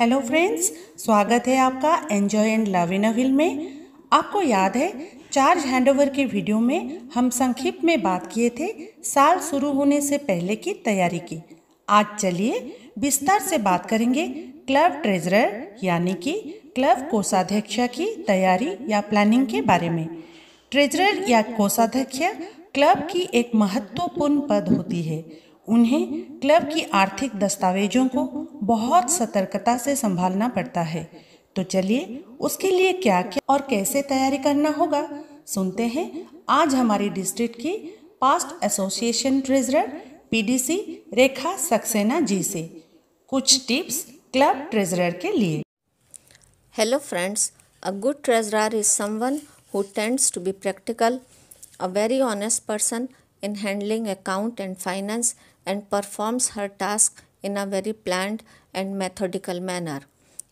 Hello friends स्वागत है आपका एंजॉय एंड लव इन अविल में आपको याद है चार्ज हैंडओवर के वीडियो में हम संक्षिप्त में बात किए थे साल शुरू होने से पहले की तैयारी की आज चलिए विस्तार से बात करेंगे क्लब ट्रेजरर यानी कि क्लब कोषाध्यक्ष की तैयारी या प्लानिंग के बारे में ट्रेजरर या कोषाध्यक्ष क्लब की एक महत्वपूर्ण पद होती है उन्हें हम्म, हम्म। क्लब की आर्थिक दस्तावेजों को बहुत सतर्कता से संभालना पड़ता है तो चलिए उसके लिए क्या क्या और कैसे तैयारी करना होगा सुनते हैं आज हमारी डिस्ट्रिक्ट की past association treasurer PDC Rekha Saxena ji से कुछ टिप्स क्लब ट्रेजरर के लिए hello friends a good treasurer is someone who tends to be practical a very honest person in handling account and finance and performs her task in a very planned and methodical manner.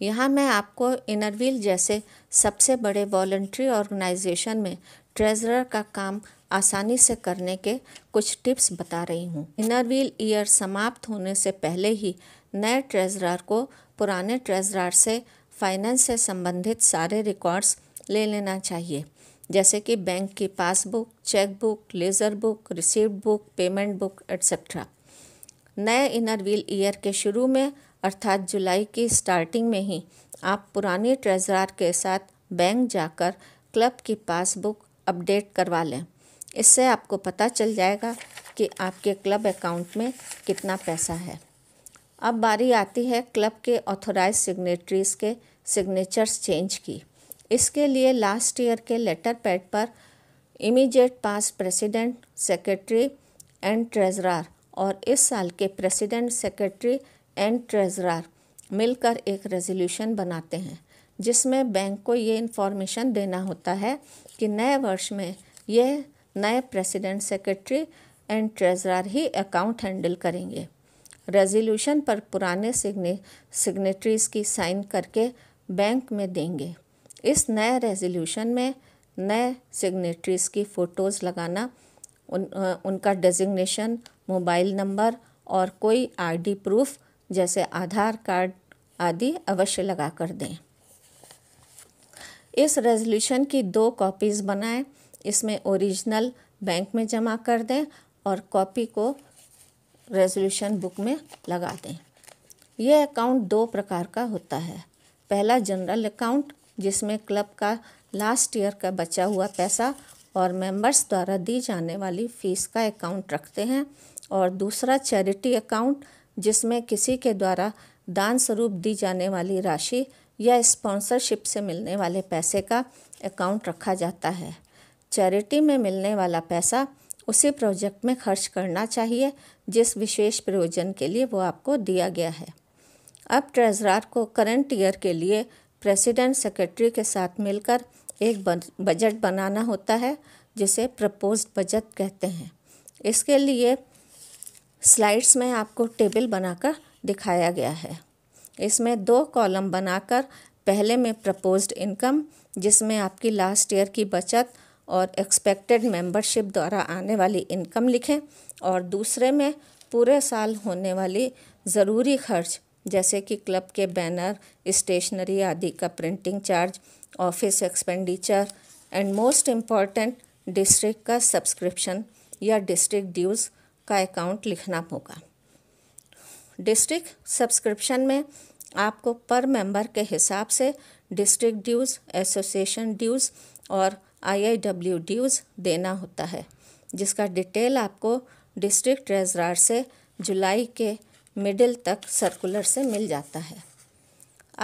यहाँ मैं आपको Inner Wheel जैसे सबसे बड़े वॉल्ट्री organisation में treasurer का काम आसानी से करने के कुछ टिप्स बता रही हूँ इनरव्हील ईयर समाप्त होने से पहले ही नए ट्रेजरर को पुराने ट्रेजरार से फाइनेंस से संबंधित सारे रिकॉर्ड्स ले लेना चाहिए जैसे कि बैंक की passbook cheque book ledger book receipt book payment book etcetera नए इनर व्हील ईयर के शुरू में अर्थात जुलाई की स्टार्टिंग में ही आप पुराने ट्रेजरार के साथ बैंक जाकर क्लब की पासबुक अपडेट करवा लें इससे आपको पता चल जाएगा कि आपके क्लब अकाउंट में कितना पैसा है अब बारी आती है क्लब के ऑथोराइज सिग्नेटरीज़ के सिग्नेचर्स चेंज की इसके लिए लास्ट ईयर के लेटर पैड पर immediate past president secretary and treasurer और इस साल के प्रेसिडेंट सेक्रेटरी एंड ट्रेजरार मिलकर एक रेजोल्यूशन बनाते हैं जिसमें बैंक को ये इन्फॉर्मेशन देना होता है कि नए वर्ष में ये नए प्रेसिडेंट सेक्रेटरी एंड ट्रेजरार ही अकाउंट हैंडल करेंगे रेजोल्यूशन पर पुराने सिग्ने सिग्नेटरीज की साइन करके बैंक में देंगे इस नए रेजोल्यूशन में नए सिग्नेटरीज की फ़ोटोज़ लगाना उन उनका डेजिग्नेशन मोबाइल नंबर और कोई आईडी प्रूफ जैसे आधार कार्ड आदि अवश्य लगा कर दें इस रेजोल्यूशन की दो कॉपीज़ बनाएं इसमें ओरिजिनल बैंक में जमा कर दें और कॉपी को रेजोल्यूशन बुक में लगा दें यह अकाउंट दो प्रकार का होता है पहला जनरल अकाउंट जिसमें क्लब का लास्ट ईयर का बचा हुआ पैसा और मेंबर्स द्वारा दी जाने वाली फ़ीस का अकाउंट रखते हैं और दूसरा चैरिटी अकाउंट जिसमें किसी के द्वारा दान स्वरूप दी जाने वाली राशि या स्पॉन्सरशिप से मिलने वाले पैसे का अकाउंट रखा जाता है चैरिटी में मिलने वाला पैसा उसी प्रोजेक्ट में खर्च करना चाहिए जिस विशेष प्रयोजन के लिए वो आपको दिया गया है अब ट्रेजरार को करंट ईयर के लिए प्रेसिडेंट सेक्रेटरी के साथ मिलकर एक बजट बनाना होता है जिसे प्रपोज बजट कहते हैं इसके लिए स्लाइड्स में आपको टेबल बनाकर दिखाया गया है इसमें दो कॉलम बनाकर पहले में प्रपोज्ड इनकम जिसमें आपकी लास्ट ईयर की बचत और एक्सपेक्टेड मेंबरशिप द्वारा आने वाली इनकम लिखें और दूसरे में पूरे साल होने वाली ज़रूरी खर्च जैसे कि क्लब के बैनर स्टेशनरी आदि का printing charge office expenditure and most important district का सब्सक्रिप्शन या डिस्ट्रिक्ट ड्यूज़ का अकाउंट लिखना होगा डिस्ट्रिक्ट सब्सक्रिप्शन में आपको पर मेंबर के हिसाब से डिस्ट्रिक्ट ड्यूज़ एसोसिएशन ड्यूज़ और आईआईडब्ल्यू ड्यूज़ देना होता है जिसका डिटेल आपको डिस्ट्रिक्ट ट्रेजरार से जुलाई के मिडिल तक सर्कुलर से मिल जाता है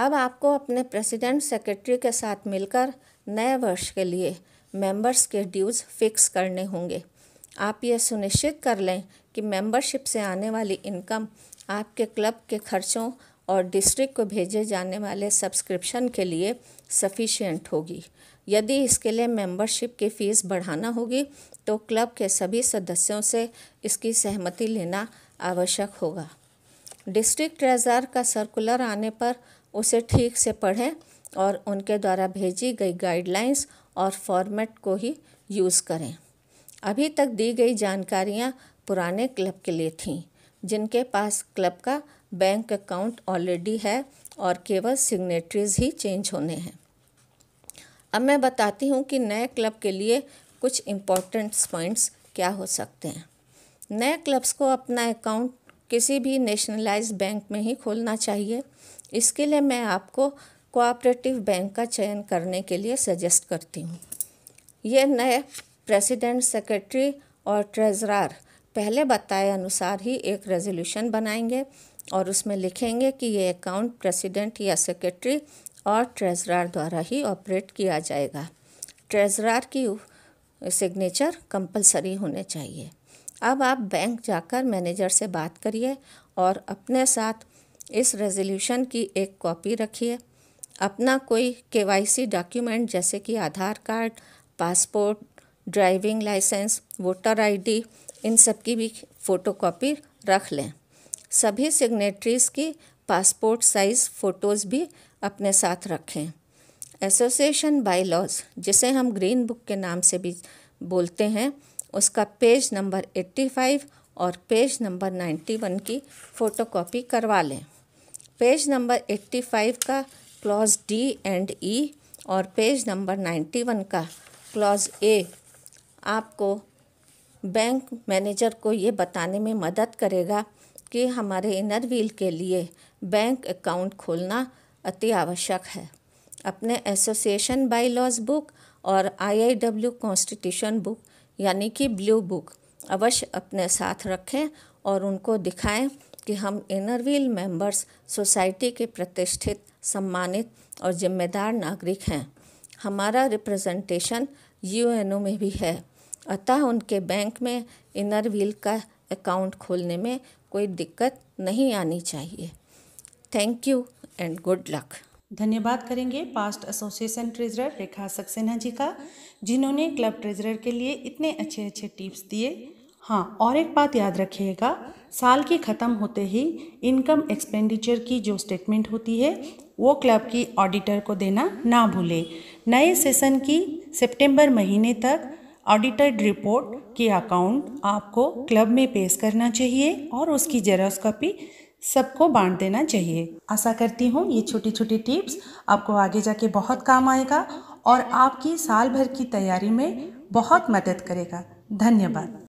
अब आपको अपने प्रेसिडेंट सेक्रेटरी के साथ मिलकर नए वर्ष के लिए मेंबर्स के ड्यूज़ फिक्स करने होंगे आप ये सुनिश्चित कर लें कि मेंबरशिप से आने वाली इनकम आपके क्लब के खर्चों और डिस्ट्रिक्ट को भेजे जाने वाले सब्सक्रिप्शन के लिए सफिशेंट होगी यदि इसके लिए मेंबरशिप की फ़ीस बढ़ाना होगी तो क्लब के सभी सदस्यों से इसकी सहमति लेना आवश्यक होगा डिस्ट्रिक्ट ट्रेजर का सर्कुलर आने पर उसे ठीक से पढ़ें और उनके द्वारा भेजी गई गाइडलाइंस और फॉर्मेट को ही यूज़ करें अभी तक दी गई जानकारियां पुराने क्लब के लिए थीं जिनके पास क्लब का बैंक अकाउंट ऑलरेडी है और केवल सिग्नेटरीज ही चेंज होने हैं अब मैं बताती हूँ कि नए क्लब के लिए कुछ इम्पोर्टेंट्स पॉइंट्स क्या हो सकते हैं नए क्लब्स को अपना अकाउंट किसी भी नेशनलाइज बैंक में ही खोलना चाहिए इसके लिए मैं आपको कोऑपरेटिव बैंक का चयन करने के लिए सजेस्ट करती हूँ ये नए प्रेसिडेंट सेक्रेटरी और ट्रेजरार पहले बताए अनुसार ही एक रेजोल्यूशन बनाएंगे और उसमें लिखेंगे कि ये अकाउंट प्रेसिडेंट या सेक्रेटरी और ट्रेजरार द्वारा ही ऑपरेट किया जाएगा ट्रेजरार की सिग्नेचर कंपलसरी होने चाहिए अब आप बैंक जाकर मैनेजर से बात करिए और अपने साथ इस रेजोल्यूशन की एक कॉपी रखिए अपना कोई केवाईसी डॉक्यूमेंट जैसे कि Aadhaar card passport driving licence voter ID इन सब की भी फ़ोटोकॉपी रख लें सभी सिग्नेटरीज़ की पासपोर्ट साइज़ फ़ोटोज़ भी अपने साथ रखें एसोसिएशन बाई लॉज जिसे हम ग्रीन बुक के नाम से भी बोलते हैं उसका पेज नंबर एट्टी फाइव और पेज नंबर नाइन्टी वन की फ़ोटोकॉपी करवा लें पेज नंबर एट्टी फाइव का क्लॉज डी एंड ई और पेज नंबर नाइन्टी वन का क्लॉज ए आपको बैंक मैनेजर को ये बताने में मदद करेगा कि हमारे इनर व्हील के लिए बैंक अकाउंट खोलना अति आवश्यक है अपने एसोसिएशन बाई लॉज बुक और I I W constitution book यानी कि ब्लू बुक अवश्य अपने साथ रखें और उनको दिखाएं कि हम इनर व्हील सोसाइटी के प्रतिष्ठित सम्मानित और जिम्मेदार नागरिक हैं हमारा रिप्रेजेंटेशन यूएनओ में भी है अतः उनके बैंक में इनर व्हील का अकाउंट खोलने में कोई दिक्कत नहीं आनी चाहिए thank you and good luck धन्यवाद करेंगे past association treasurer Rekha Saxena ji का जिन्होंने क्लब ट्रेजरर के लिए इतने अच्छे अच्छे टिप्स दिए हाँ और एक बात याद रखिएगा साल के ख़त्म होते ही इनकम एक्सपेंडिचर की जो स्टेटमेंट होती है वो क्लब की ऑडिटर को देना ना भूले नए सेशन की सितंबर महीने तक ऑडिटेड रिपोर्ट के अकाउंट आपको क्लब में पेश करना चाहिए और उसकी जेरोस सबको बांट देना चाहिए आशा करती हूँ ये छोटी छोटी टिप्स आपको आगे जाके बहुत काम आएगा और आपकी साल भर की तैयारी में बहुत मदद करेगा धन्यवाद